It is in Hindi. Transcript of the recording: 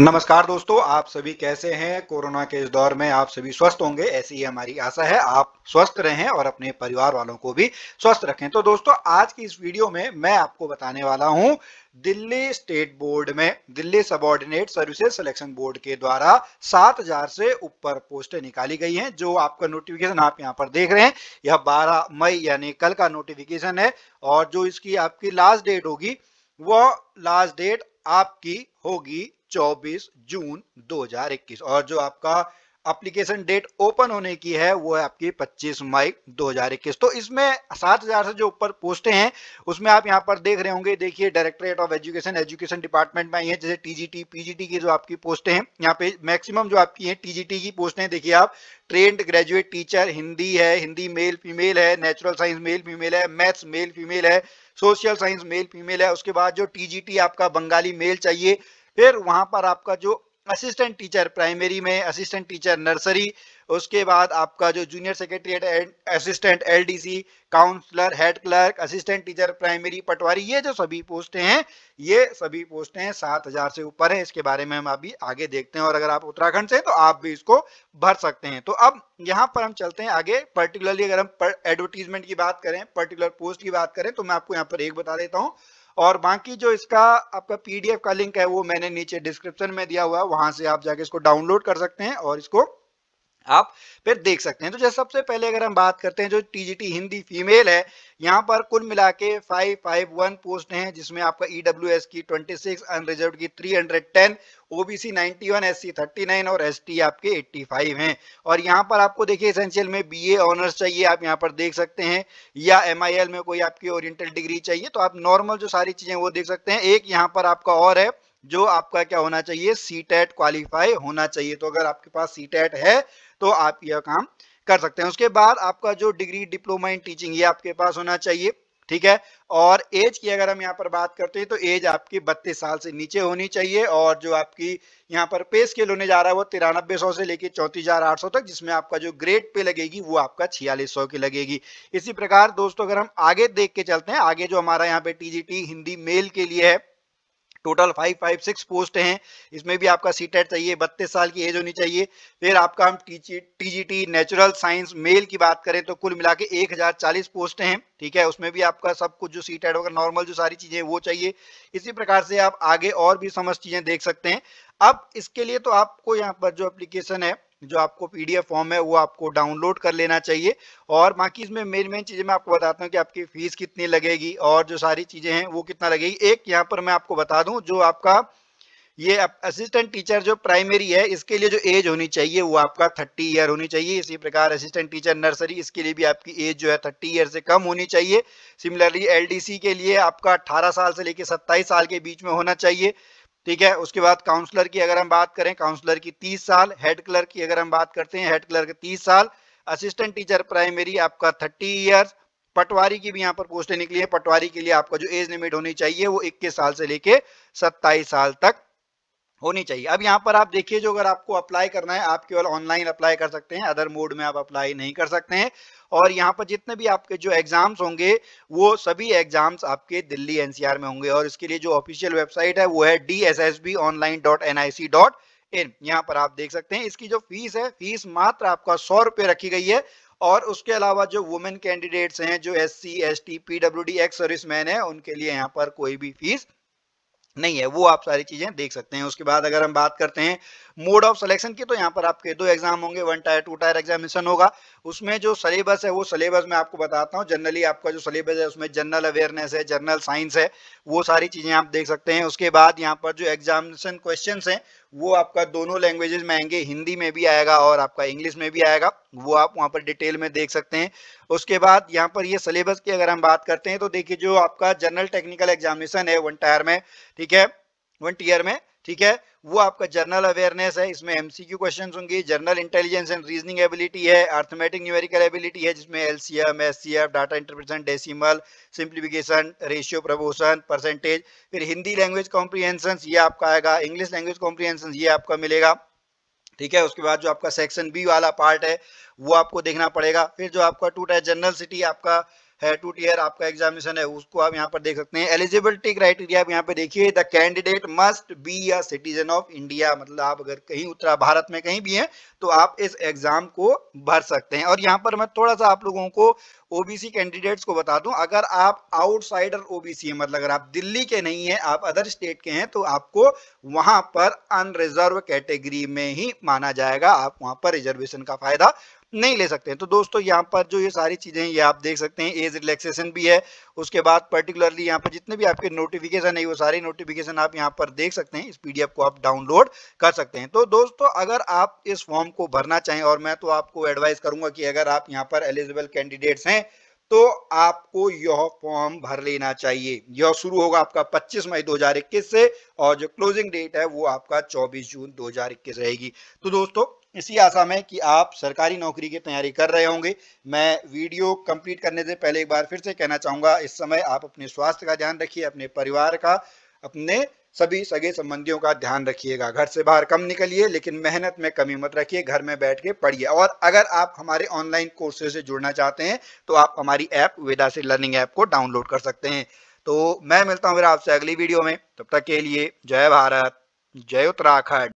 नमस्कार दोस्तों आप सभी कैसे हैं कोरोना के इस दौर में आप सभी स्वस्थ होंगे ऐसी ही हमारी आशा है आप स्वस्थ रहें और अपने परिवार वालों को भी स्वस्थ रखें तो दोस्तों आज की इस वीडियो में मैं आपको बताने वाला हूं दिल्ली स्टेट बोर्ड में Delhi subordinate services selection board के द्वारा 7000 से ऊपर पोस्टें निकाली गई हैं जो आपका नोटिफिकेशन आप यहां पर देख रहे हैं यह 12 मई यानी कल का नोटिफिकेशन है और जो इसकी आपकी लास्ट डेट होगी वह लास्ट डेट आपकी होगी 24 जून 2021 और जो आपका एप्लीकेशन डेट ओपन होने की है वो है आपकी 25 मई 2021 तो इसमें 7000 से जो ऊपर पोस्टें हैं उसमें आप यहां पर देख रहे होंगे देखिए directorate of education education department में आई है जैसे टीजीटी पीजीटी की जो आपकी पोस्टें हैं यहाँ पे मैक्सिमम जो आपकी है टीजीटी की पोस्टें देखिए आप ट्रेंड ग्रेजुएट टीचर हिंदी है हिंदी मेल फीमेल है नेचुरल साइंस मेल फीमेल है मैथ्स मेल फीमेल है सोशल साइंस मेल फीमेल है उसके बाद जो टीजीटी आपका बंगाली मेल चाहिए फिर वहां पर आपका जो असिस्टेंट टीचर प्राइमरी में असिस्टेंट टीचर नर्सरी उसके बाद आपका जो junior secretariat and assistant LDC counsellor head clerk assistant teacher primary patwari ये जो सभी पोस्टें हैं ये सभी पोस्टें हैं सात हजार से ऊपर है इसके बारे में हम अभी आगे देखते हैं और अगर आप उत्तराखंड से हैं तो आप भी इसको भर सकते हैं तो अब यहाँ पर हम चलते हैं आगे पर्टिकुलरली अगर हम एडवर्टीजमेंट की बात करें पर्टिकुलर पोस्ट की बात करें तो मैं आपको यहाँ पर एक बता देता हूँ और बाकी जो इसका आपका पीडीएफ का लिंक है वो मैंने नीचे डिस्क्रिप्शन में दिया हुआ है वहां से आप जाके इसको डाउनलोड कर सकते हैं और इसको आप फिर देख सकते हैं तो जैसे सबसे पहले अगर हम बात करते हैं जो टीजीटी हिंदी फीमेल है यहाँ पर कुल मिला के फाइव फाइव वन पोस्ट है जिसमें आपका ईडब्ल्यू e की 26 अनरिजर्व की 310 ओबीसी 91 एससी 39 और एसटी आपके 85 हैं और यहाँ पर आपको देखिए एसेंशियल में बीए ऑनर्स चाहिए आप यहाँ पर देख सकते हैं या एम में कोई आपकी ओरिएंटल डिग्री चाहिए तो आप नॉर्मल जो सारी चीजें वो देख सकते हैं एक यहाँ पर आपका और है जो आपका क्या होना चाहिए सी टेट क्वालिफाई होना चाहिए तो अगर आपके पास सी टेट है तो आप यह काम कर सकते हैं उसके बाद आपका जो डिग्री डिप्लोमा इन टीचिंग ये आपके पास होना चाहिए ठीक है और एज की अगर हम यहाँ पर बात करते हैं तो एज आपकी बत्तीस साल से नीचे होनी चाहिए और जो आपकी यहाँ पर पे स्केल होने जा रहा है वो तिरानब्बे सौ से लेकर चौंतीस हजार आठ सौ तक जिसमें आपका जो ग्रेड पे लगेगी वो आपका छियालीस सौ की लगेगी इसी प्रकार दोस्तों अगर हम आगे देख के चलते हैं आगे जो हमारा यहाँ पे टीजीटी हिंदी मेल के लिए है total five five six post हैं इसमें भी आपका सी टेट e चाहिए बत्तीस साल की एज होनी चाहिए फिर आपका हम टी नेचुरल साइंस मेल की बात करें तो कुल मिला के एक हजार चालीस पोस्ट हैं ठीक है उसमें भी आपका सब कुछ जो सी टेट वगैरह नॉर्मल जो सारी चीजें वो चाहिए इसी प्रकार से आप आगे और भी समझ चीजें देख सकते हैं अब इसके लिए तो आपको यहाँ पर जो एप्लीकेशन है जो आपको पीडीएफ फॉर्म है वो आपको डाउनलोड कर लेना चाहिए और बाकी इसमें मेन मेन चीज़ें मैं आपको बताता हूँ कि आपकी फीस कितनी लगेगी और जो सारी चीज़ें हैं वो कितना लगेगी एक यहाँ पर मैं आपको बता दूँ जो आपका ये असिस्टेंट टीचर जो प्राइमरी है इसके लिए जो एज होनी चाहिए वो आपका थर्टी ईयर होनी चाहिए इसी प्रकार असिस्टेंट टीचर नर्सरी इसके लिए भी आपकी एज जो है थर्टी ईयर से कम होनी चाहिए सिमिलरली एलडीसी के लिए आपका अट्ठारह साल से लेकर सत्ताईस साल के बीच में होना चाहिए ठीक है उसके बाद काउंसलर की अगर हम बात करें काउंसलर की तीस साल हेड क्लर्क की अगर हम बात करते हैं हेड क्लर्क तीस साल असिस्टेंट टीचर प्राइमरी आपका थर्टी ईयर्स पटवारी की भी यहाँ पर पोस्टें निकली है पटवारी के लिए आपका जो एज लिमिट होनी चाहिए वो इक्कीस साल से लेके सत्ताईस साल तक होनी चाहिए अब यहाँ पर आप देखिए जो अगर आपको अप्लाई करना है आप केवल ऑनलाइन अप्लाई कर सकते हैं अदर मोड में आप अप्लाई नहीं कर सकते हैं और यहाँ पर जितने भी आपके जो एग्जाम्स होंगे वो सभी एग्जाम्स आपके दिल्ली एनसीआर में होंगे और इसके लिए जो ऑफिशियल वेबसाइट है वो है D S S B online dot N I C dot in यहाँ पर आप देख सकते हैं इसकी जो फीस है फीस मात्र आपका सौ रुपये रखी गई है और उसके अलावा जो वुमेन कैंडिडेट्स हैं जो S C S T P W D ex service man है उनके लिए यहाँ पर कोई भी फीस नहीं है वो आप सारी चीजें देख सकते हैं उसके बाद अगर हम बात करते हैं मोड ऑफ सिलेक्शन की तो यहाँ पर आपके दो एग्जाम होंगे one tier two tier examination होगा उसमें जो सिलेबस है वो सिलेबस मैं आपको बताता हूँ जनरली आपका जो सिलेबस है उसमें जनरल अवेयरनेस है जनरल साइंस है वो सारी चीज़ें आप देख सकते हैं उसके बाद यहाँ पर जो एग्जामिनेशन क्वेश्चन है वो आपका दोनों लैंग्वेजेस में आएंगे हिंदी में भी आएगा और आपका इंग्लिश में भी आएगा वो आप वहाँ पर डिटेल में देख सकते हैं उसके बाद यहाँ पर ये सिलेबस की अगर हम बात करते हैं तो देखिए जो आपका जनरल टेक्निकल एग्जामिनेशन है वन टायर में ठीक है वन टीयर में ठीक है वो आपका जर्नल अवेयरनेस है इसमें एमसीक्यू क्वेश्चंस होंगे general intelligence and reasoning ability है अर्थमेटिक न्यूमेरिकल एबिलिटी है जिसमें LCM SCF data interpretation decimal simplification ratio promotion percentage फिर हिंदी लैंग्वेज कॉम्प्रीहेंशन ये आपका आएगा इंग्लिश लैंग्वेज कॉम्प्रीहेंशन ये आपका मिलेगा ठीक है उसके बाद जो आपका सेक्शन बी वाला पार्ट है वो आपको देखना पड़ेगा फिर जो आपका टूट है जनरल सिटी आपका है टू टीयर आपका एग्जामिनेशन है उसको आप यहाँ पर देख सकते हैं एलिजिबिलिटी क्राइटेरिया आप यहाँ पे देखिए the candidate must be a citizen of India मतलब आप अगर कहीं उत्तरा भारत में कहीं भी हैं तो आप इस एग्जाम को भर सकते हैं और यहाँ पर मैं थोड़ा सा आप लोगों को ओबीसी कैंडिडेट्स को बता दूं अगर आप आउटसाइडर ओबीसी है मतलब अगर आप दिल्ली के नहीं है आप अदर स्टेट के हैं तो आपको वहां पर अनरिजर्व कैटेगरी में ही माना जाएगा आप वहां पर रिजर्वेशन का फायदा नहीं ले सकते हैं तो दोस्तों यहाँ पर जो ये सारी चीज़ें ये आप देख सकते हैं एज रिलैक्सेशन भी है उसके बाद पर्टिकुलरली यहाँ पर जितने भी आपके नोटिफिकेशन है वो सारे नोटिफिकेशन आप यहाँ पर देख सकते हैं इस पीडीएफ को आप डाउनलोड कर सकते हैं तो दोस्तों अगर आप इस फॉर्म को भरना चाहें और मैं तो आपको एडवाइस करूंगा कि अगर आप यहाँ पर एलिजिबल कैंडिडेट्स हैं तो आपको यह फॉर्म भर लेना चाहिए यह शुरू होगा आपका 25 मई 2021 से और जो क्लोजिंग डेट है वो आपका 24 जून 2021 रहेगी तो दोस्तों इसी आशा में कि आप सरकारी नौकरी की तैयारी कर रहे होंगे मैं वीडियो कंप्लीट करने से पहले एक बार फिर से कहना चाहूंगा इस समय आप अपने स्वास्थ्य का ध्यान रखिए अपने परिवार का अपने सभी सगे संबंधियों का ध्यान रखिएगा घर से बाहर कम निकलिए लेकिन मेहनत में कमी मत रखिए घर में बैठ के पढ़िए और अगर आप हमारे ऑनलाइन कोर्सेज से जुड़ना चाहते हैं तो आप हमारी ऐप वेदा से लर्निंग ऐप को डाउनलोड कर सकते हैं तो मैं मिलता हूँ फिर आपसे अगली वीडियो में तब तक के लिए जय भारत जय उत्तराखंड